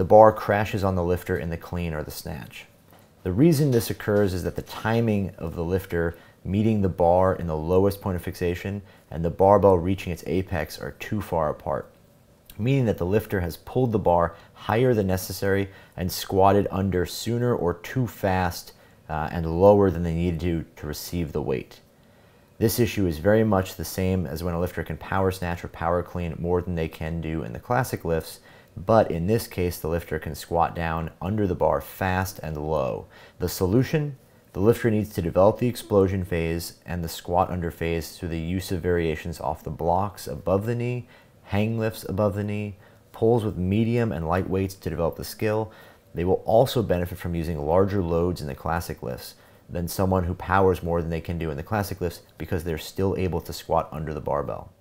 the bar crashes on the lifter in the clean or the snatch. The reason this occurs is that the timing of the lifter meeting the bar in the lowest point of fixation and the barbell reaching its apex are too far apart, meaning that the lifter has pulled the bar higher than necessary and squatted under sooner or too fast uh, and lower than they needed to to receive the weight. This issue is very much the same as when a lifter can power snatch or power clean more than they can do in the classic lifts, but in this case the lifter can squat down under the bar fast and low. The solution? The lifter needs to develop the explosion phase and the squat under phase through the use of variations off the blocks above the knee, hang lifts above the knee, pulls with medium and light weights to develop the skill. They will also benefit from using larger loads in the classic lifts than someone who powers more than they can do in the classic lifts because they're still able to squat under the barbell.